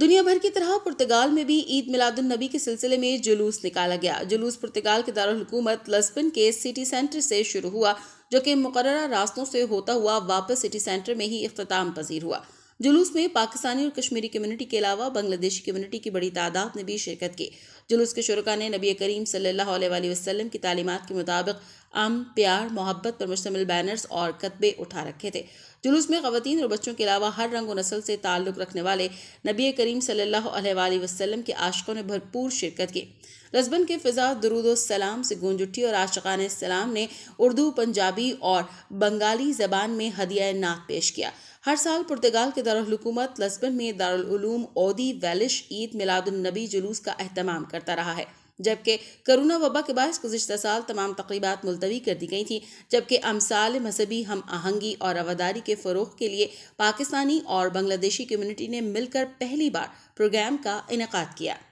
दुनिया भर की तरह पुर्तगाल में भी ईद मिलादुल नबी के सिलसिले में जुलूस निकाला गया जुलूस पुर्तगाल के दारकूमत लस्बन के सिटी सेंटर से शुरू हुआ जो कि मुकर रास्तों से होता हुआ वापस सिटी सेंटर में ही अख्ताम पजीर हुआ जुलूस में पाकिस्तानी और कश्मीरी कम्युनिटी के अलावा बांग्लादेशी कम्युनिटी की बड़ी तादाद ने भी शिरकत की जुलूस के शुरुआ ने नबी करीम सल्लल्लाहु अलैहि वसल्लम की तालीमत के मुताबिक आम प्यार मोहब्बत पर मुश्तमिल बैनर्स और कतबे उठा रखे थे जुलूस में ख़वान और बच्चों के अलावा हर रंग व नस्ल से ताल्लुक़ रखने वाले नबी करीम सल्लल्लाहु वसलम के आशकों ने भरपूर शिरकत की रसबन के फ़िज़ा दरुदोसलाम से गूंज उठी और आशकान सलाम ने उर्दू पंजाबी और बंगाली ज़बान में हदिया नाक पेश किया हर साल पुर्तगाल के दारकूमत लस्बन में दारूम ओदी वैलिश ईद मिलादुलनबी जुलूस का अहतमाम करता रहा है जबकि करोना वबा के बायस गुजशत साल तमाम तकरीबा मुलतवी कर दी गई थी जबकि अमसाल मजहबी हम आहंगी और रवादारी के फ़रोग के लिए पाकिस्तानी और बांग्लादेशी कम्यूनिटी ने मिलकर पहली बार प्रोग्राम का इनका किया